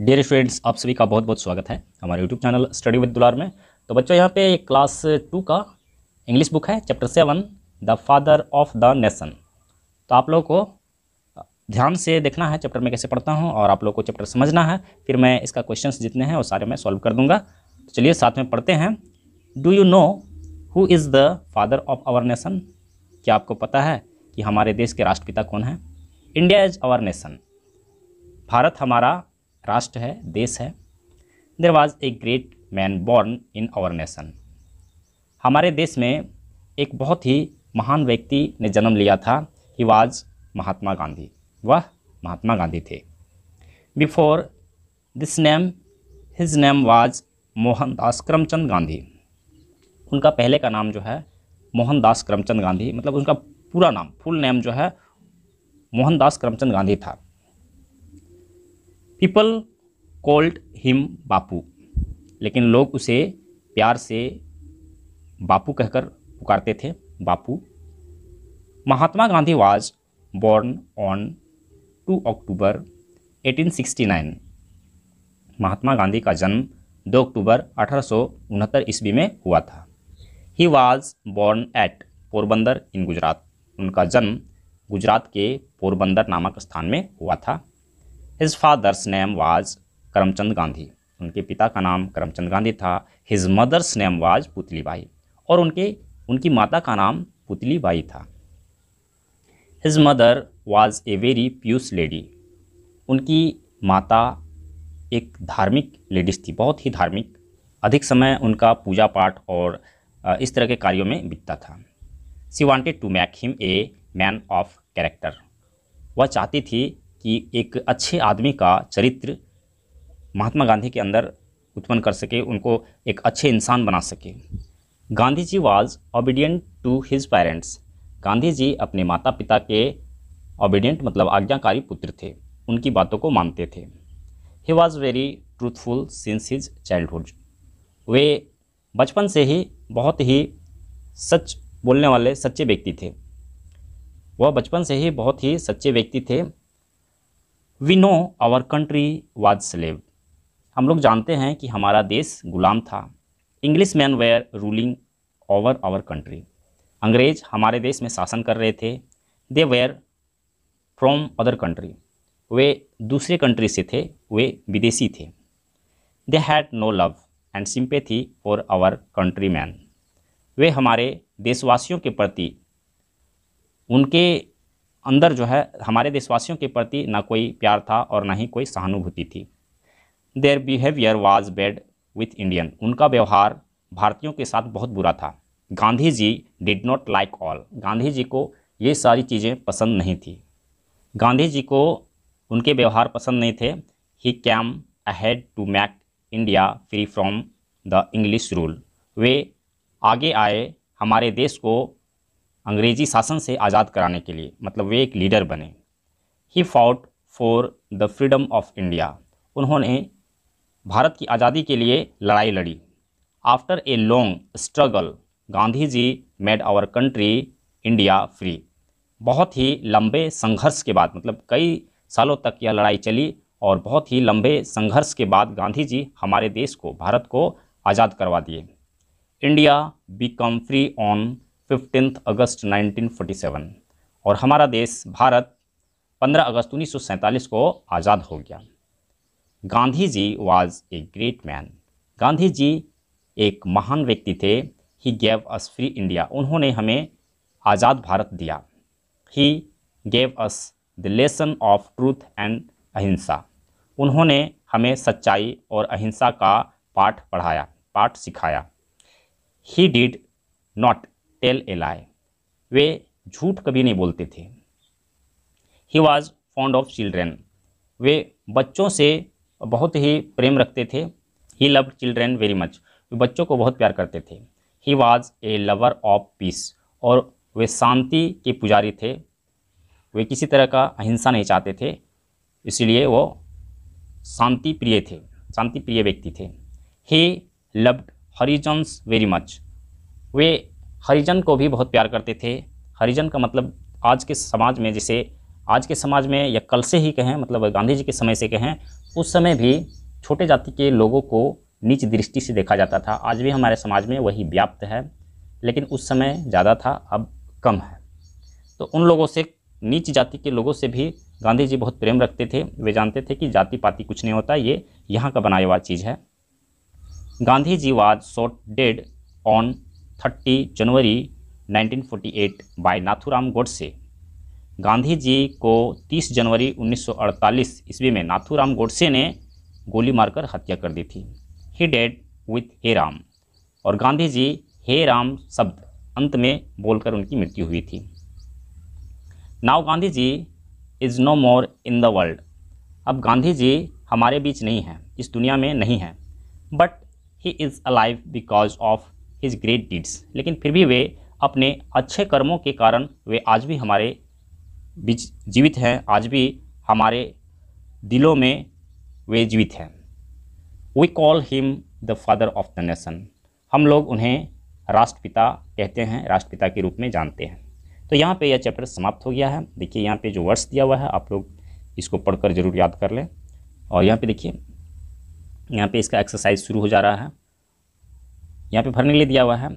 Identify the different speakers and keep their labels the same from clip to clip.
Speaker 1: dear students आप सभी का बहुत बहुत स्वागत है हमारे यूट्यूब चैनल स्टडी विद दुलार में तो बच्चों यहाँ पे क्लास टू का इंग्लिश बुक है chapter seven the father of the nation तो आप लोगों को ध्यान से देखना है चैप्टर में कैसे पढ़ता हूँ और आप लोगों को चैप्टर समझना है फिर मैं इसका क्वेश्चन जितने हैं वो सारे मैं सॉल्व कर दूँगा तो चलिए साथ में पढ़ते हैं do you know who is the father of our nation क्या आपको पता है कि हमारे देश के राष्ट्रपिता कौन है इंडिया इज़ आवर नेशन भारत हमारा राष्ट्र है देश है there was a great man born in our nation हमारे देश में एक बहुत ही महान व्यक्ति ने जन्म लिया था ही वाज महात्मा गांधी वह महात्मा गांधी थे before this name his name was Mohandas Karamchand Gandhi उनका पहले का नाम जो है मोहनदास करमचंद गांधी मतलब उनका पूरा नाम फुल नेम जो है मोहनदास करमचंद गांधी था पीपल कॉल्ड हिम बापू लेकिन लोग उसे प्यार से बापू कहकर पुकारते थे Bapu Mahatma Gandhi was born on 2 October 1869 Mahatma Gandhi का जन्म 2 अक्टूबर अठारह ईस्वी में हुआ था he was born at Porbandar in Gujarat उनका जन्म गुजरात के पोरबंदर नामक स्थान में हुआ था his father's name was Karamchand Gandhi उनके पिता का नाम करमचंद गांधी था his mother's name was Putli Bai और उनके उनकी माता का नाम पुतली बाई था his mother was a very pious lady उनकी माता एक धार्मिक लेडीज थी बहुत ही धार्मिक अधिक समय उनका पूजा पाठ और इस तरह के कार्यों में बीतता था she wanted to make him a man of character वह चाहती थी कि एक अच्छे आदमी का चरित्र महात्मा गांधी के अंदर उत्पन्न कर सके उनको एक अच्छे इंसान बना सके Gandhi ji was obedient to his parents Gandhi ji अपने माता पिता के ओबीडियंट मतलब आज्ञाकारी पुत्र थे उनकी बातों को मानते थे he was very truthful since his childhood वे बचपन से ही बहुत ही सच बोलने वाले सच्चे व्यक्ति थे वह बचपन से ही बहुत ही सच्चे व्यक्ति थे we know our country was slave हम लोग जानते हैं कि हमारा देश गुलाम था English man were ruling over our country अंग्रेज हमारे देश में शासन कर रहे थे they were from other country वे दूसरे कंट्री से थे वे विदेशी थे they had no love and sympathy for our country man वे हमारे देशवासियों के प्रति उनके अंदर जो है हमारे देशवासियों के प्रति ना कोई प्यार था और ना ही कोई सहानुभूति थी their behaviour was bad with Indian उनका व्यवहार भारतीयों के साथ बहुत बुरा था Gandhi ji did not like all Gandhi ji को ये सारी चीज़ें पसंद नहीं थी गांधी जी को उनके व्यवहार पसंद नहीं थे he came ahead to make India free from the English rule वे आगे आए हमारे देश को अंग्रेजी शासन से आज़ाद कराने के लिए मतलब वे एक लीडर बने he fought for the freedom of India उन्होंने भारत की आज़ादी के लिए लड़ाई लड़ी after a long struggle Gandhi ji made our country India free बहुत ही लंबे संघर्ष के बाद मतलब कई सालों तक यह लड़ाई चली और बहुत ही लंबे संघर्ष के बाद गांधी जी हमारे देश को भारत को आज़ाद करवा दिए India become free on fifteen August 1947 और हमारा देश भारत 15 अगस्त उन्नीस को आज़ाद हो गया Gandhi ji was a great man Gandhi ji एक महान व्यक्ति थे he gave us free India उन्होंने हमें आज़ाद भारत दिया he gave us the lesson of truth and ahimsa उन्होंने हमें सच्चाई और अहिंसा का पाठ पढ़ाया पाठ सिखाया he did not tell a lie वे झूठ कभी नहीं बोलते थे he was fond of children वे बच्चों से बहुत ही प्रेम रखते थे he love children very much वे बच्चों को बहुत प्यार करते थे he was a lover of peace और वे शांति के पुजारी थे वे किसी तरह का अहिंसा नहीं चाहते थे इसलिए वो शांति प्रिय थे शांति प्रिय व्यक्ति थे he loved Harijans very much वे हरिजन को भी बहुत प्यार करते थे हरिजन का मतलब आज के समाज में जिसे आज के समाज में या कल से ही कहें मतलब गांधी जी के समय से कहें उस समय भी छोटे जाति के लोगों को नीच दृष्टि से देखा जाता था आज भी हमारे समाज में वही व्याप्त है लेकिन उस समय ज़्यादा था अब कम है तो उन लोगों से नीच जाति के लोगों से भी गांधी जी बहुत प्रेम रखते थे वे जानते थे कि जाति पाति कुछ नहीं होता ये यहाँ का बनाया हुआ चीज़ है Gandhi ji was shot dead on thirty January 1948 by Nathuram Godse Gandhi ji को 30 जनवरी 1948 ईस्वी में नाथूराम गोडसे ने गोली मारकर हत्या कर दी थी ही डेड विथ हे राम और गांधी जी हे राम शब्द अंत में बोलकर उनकी मृत्यु हुई थी now Gandhi ji is no more in the world अब गांधी जी हमारे बीच नहीं हैं इस दुनिया में नहीं हैं but he is alive because of his great deeds लेकिन फिर भी वे अपने अच्छे कर्मों के कारण वे आज भी हमारे बीच जीवित हैं आज भी हमारे दिलों में वे जीवित हैं we call him the father of the nation हम लोग उन्हें राष्ट्रपिता कहते हैं राष्ट्रपिता के रूप में जानते हैं तो यहाँ पे यह चैप्टर समाप्त हो गया है देखिए यहाँ पे जो वर्ड्स दिया हुआ है आप लोग इसको पढ़कर ज़रूर याद कर लें और यहाँ पे देखिए यहाँ पे इसका एक्सरसाइज शुरू हो जा रहा है यहाँ पे भरने के लिए दिया हुआ है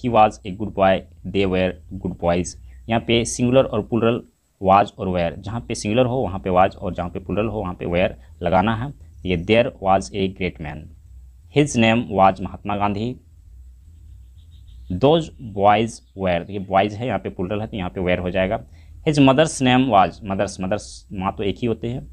Speaker 1: he was a good boy they were good boys यहाँ पे सिंगुलर और पुलरल वाज और वेयर जहाँ पे सिंगुलर हो वहाँ पे वाज और जहाँ पे पुलरल हो वहाँ पे वेयर लगाना है ये there was a great man his name was Mahatma Gandhi those boys were ये बॉयज़ है यहाँ पे पुलरल है तो यहाँ पे वेयर हो जाएगा his mother's name was mother's mother's माँ तो एक ही होते हैं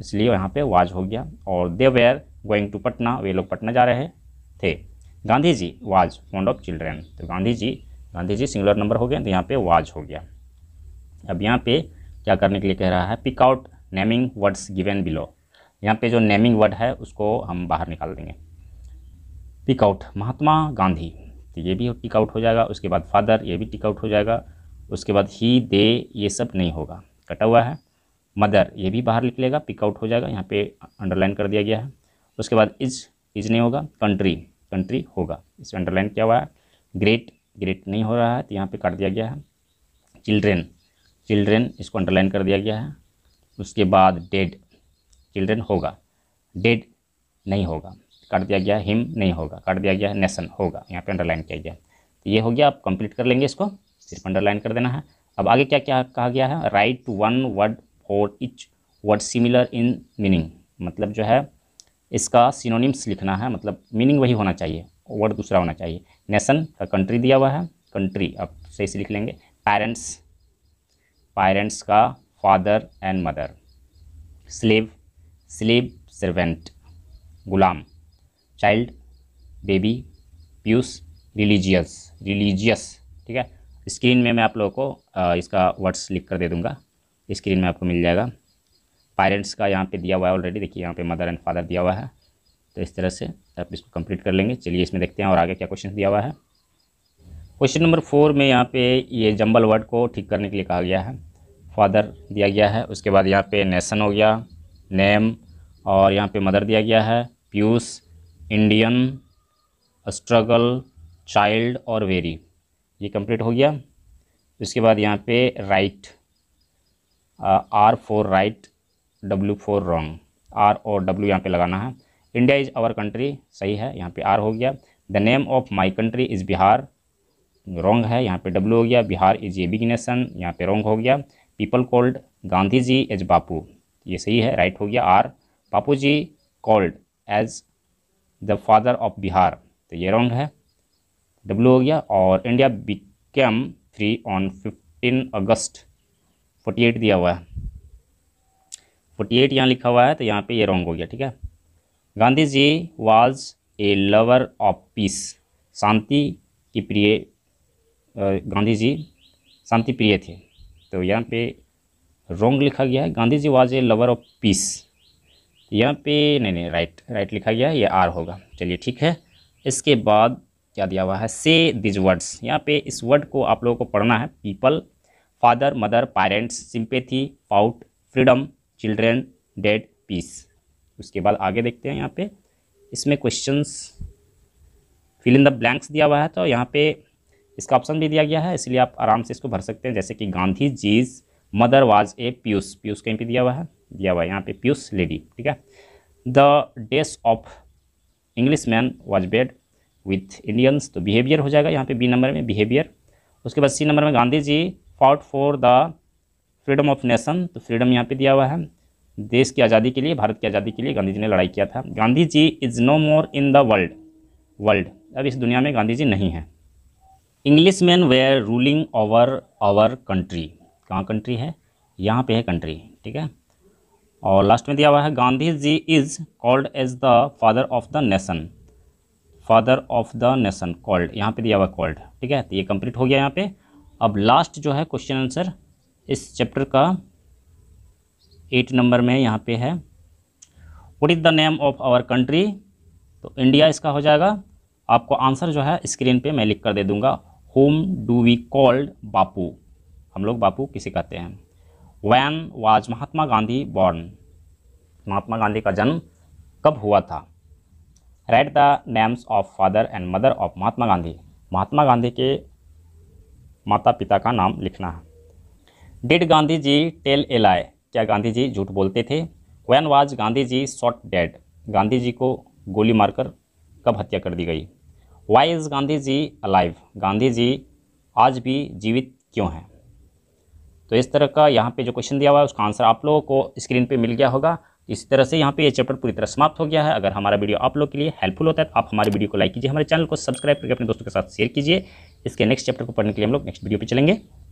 Speaker 1: इसलिए यहाँ पे वाज हो गया और they were going to Patna वे लोग पटना जा रहे थे Gandhi ji was fond of children तो गांधी जी गांधी जी सिंगुलर नंबर हो गया तो यहाँ पे वाज हो गया अब यहाँ पे क्या करने के लिए कह रहा है pick out naming words given below यहाँ पे जो नेमिंग वर्ड है उसको हम बाहर निकाल देंगे पिक आउट महात्मा गांधी तो ये भी टिक आउट हो जाएगा उसके बाद फादर ये भी टिक आउट हो जाएगा उसके बाद ही दे ये सब नहीं होगा कटा हुआ है मदर ये भी बाहर निकलेगा पिक आउट हो जाएगा यहाँ पे अंडरलाइन कर दिया गया है उसके बाद इज इज नहीं होगा कंट्री कंट्री होगा इस अंडरलाइन क्या हुआ है ग्रेट ग्रेट नहीं हो रहा है तो यहाँ पे काट दिया गया है चिल्ड्रेन चिल्ड्रेन इसको अंडरलाइन कर दिया गया है उसके बाद डेड चिल्ड्रेन होगा डेड नहीं होगा काट दिया गया हिम नहीं होगा काट दिया गया नेशन होगा यहाँ पे अंडरलाइन किया गया तो ये हो गया आप कंप्लीट कर लेंगे इसको सिर्फ अंडरलाइन कर देना है अब आगे क्या क्या कहा गया है write one word for each word similar in meaning मतलब जो है इसका सिनोनिम्स लिखना है मतलब मीनिंग वही होना चाहिए वर्ड दूसरा होना चाहिए नेशन का कंट्री दिया हुआ है कंट्री आप सही से लिख लेंगे पेरेंट्स पेरेंट्स का father and mother slave slave servant गुलाम child baby pious religious religious ठीक है स्क्रीन में मैं आप लोगों को इसका वर्ड्स लिख कर दे दूँगा स्क्रीन में आपको मिल जाएगा पेरेंट्स का यहाँ पे दिया हुआ है ऑलरेडी देखिए यहाँ पे मदर एंड फादर दिया हुआ है तो इस तरह से आप इसको कंप्लीट कर लेंगे चलिए इसमें देखते हैं और आगे क्या क्वेश्चन दिया हुआ है क्वेश्चन नंबर फोर में यहाँ पे ये जंबल वर्ड को ठीक करने के लिए कहा गया है फादर दिया गया है उसके बाद यहाँ पे नेशन हो गया नेम और यहाँ पे मदर दिया गया है प्यूस इंडियन स्ट्रगल चाइल्ड और वेरी ये कंप्लीट हो गया उसके बाद यहाँ पे right R for right W for wrong R और डब्ल्यू यहाँ पे लगाना है इंडिया इज़ आवर कंट्री सही है यहाँ पे आर हो गया the name of my country is Bihar wrong है यहाँ पे डब्ल्यू हो गया Bihar is a big nation यहाँ पे रॉन्ग हो गया people called Gandhi ji as Bapu ये सही है राइट हो गया R Bapu ji called as the father of Bihar तो ये रॉन्ग है डब्ल्यू हो गया और India became free on fifteen August forty eight दिया हुआ है फोर्टी एट यहाँ लिखा हुआ है तो यहाँ पे ये यह रॉन्ग हो गया ठीक है Gandhi ji was a lover of peace शांति की प्रिय गांधी जी शांति प्रिय थे तो यहाँ पे रॉन्ग लिखा गया है Gandhi ji was a lover of peace यहाँ पे नहीं नहीं राइट राइट लिखा गया है ये आर होगा चलिए ठीक है इसके बाद क्या दिया हुआ है से दिज वर्ड्स यहाँ पे इस वर्ड को आप लोगों को पढ़ना है people father mother parents sympathy fought freedom children dead peace उसके बाद आगे देखते हैं यहाँ पे इसमें questions fill in the blanks दिया हुआ है तो यहाँ पे इसका ऑप्शन भी दिया गया है इसलिए आप आराम से इसको भर सकते हैं जैसे कि Gandhi ji's mother was a pious pious कहीं पे दिया हुआ है दिया हुआ है यहाँ पे पीयूस लेडी ठीक है the days of English man was bad with Indians तो बिहेवियर हो जाएगा यहाँ पे बी नंबर में बिहेवियर उसके बाद सी नंबर में Gandhi ji fought for the freedom of nation तो फ्रीडम यहाँ पे दिया हुआ है देश की आज़ादी के लिए भारत की आज़ादी के लिए गांधी जी ने लड़ाई किया था Gandhi ji is no more in the world world अब इस दुनिया में गांधी जी नहीं हैं English man were ruling over our country कहाँ कंट्री है यहाँ पे है कंट्री ठीक है और लास्ट में दिया हुआ है Gandhi ji is called as the father of the nation father of the nation called यहाँ पे दिया हुआ कॉल्ड ठीक है तो ये कंप्लीट हो गया यहाँ पे अब लास्ट जो है क्वेश्चन आंसर इस चैप्टर का एट नंबर में यहाँ पे है what is the name of our country तो इंडिया इसका हो जाएगा आपको आंसर जो है स्क्रीन पे मैं लिख कर दे दूंगा whom do we called Bapu हम लोग बापू किसे कहते हैं when was Mahatma Gandhi born Mahatma Gandhi का जन्म कब हुआ था write the names of father and mother of Mahatma Gandhi Mahatma Gandhi के माता पिता का नाम लिखना है did Gandhi ji tell a lie क्या गांधी जी झूठ बोलते थे when was Gandhi ji shot dead Gandhi ji को गोली मारकर कब हत्या कर दी गई why is Gandhi ji alive Gandhi ji आज भी जीवित क्यों हैं तो इस तरह का यहाँ पे जो क्वेश्चन दिया हुआ है उसका आंसर आप लोगों को स्क्रीन पे मिल गया होगा इसी तरह से यहाँ पे ये चैप्टर पूरी तरह समाप्त हो गया है अगर हमारा वीडियो आप लोग के लिए हेल्पफुल होता है तो आप हमारे वीडियो को लाइक कीजिए हमारे चैनल को सब्सक्राइब करके अपने दोस्तों के साथ शेयर कीजिए इसके नेक्स्ट चैप्टर को पढ़ने के लिए हम लोग नेक्स्ट वीडियो पर चलेंगे